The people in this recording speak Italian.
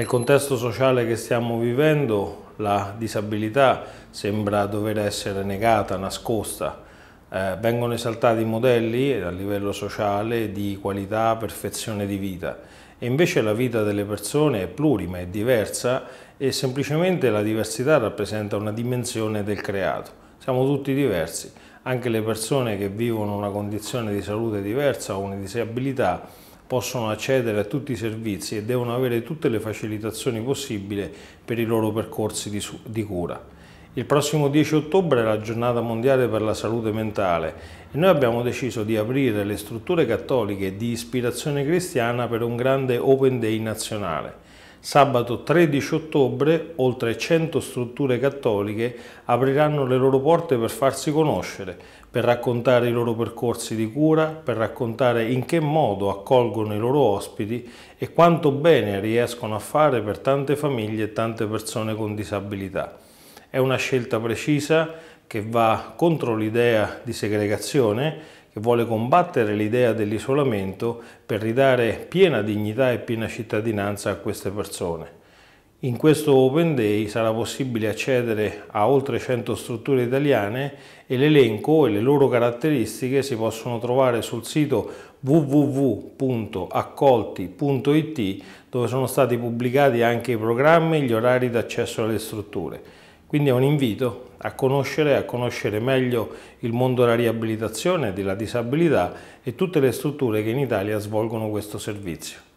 Nel contesto sociale che stiamo vivendo la disabilità sembra dover essere negata, nascosta. Eh, vengono esaltati modelli eh, a livello sociale di qualità, perfezione di vita e invece la vita delle persone è plurima, è diversa e semplicemente la diversità rappresenta una dimensione del creato. Siamo tutti diversi, anche le persone che vivono una condizione di salute diversa o una disabilità possono accedere a tutti i servizi e devono avere tutte le facilitazioni possibili per i loro percorsi di, di cura. Il prossimo 10 ottobre è la giornata mondiale per la salute mentale e noi abbiamo deciso di aprire le strutture cattoliche di ispirazione cristiana per un grande Open Day nazionale. Sabato 13 ottobre oltre 100 strutture cattoliche apriranno le loro porte per farsi conoscere, per raccontare i loro percorsi di cura, per raccontare in che modo accolgono i loro ospiti e quanto bene riescono a fare per tante famiglie e tante persone con disabilità. È una scelta precisa che va contro l'idea di segregazione che vuole combattere l'idea dell'isolamento per ridare piena dignità e piena cittadinanza a queste persone. In questo Open Day sarà possibile accedere a oltre 100 strutture italiane e l'elenco e le loro caratteristiche si possono trovare sul sito www.accolti.it dove sono stati pubblicati anche i programmi e gli orari d'accesso alle strutture. Quindi è un invito a conoscere, a conoscere meglio il mondo della riabilitazione, della disabilità e tutte le strutture che in Italia svolgono questo servizio.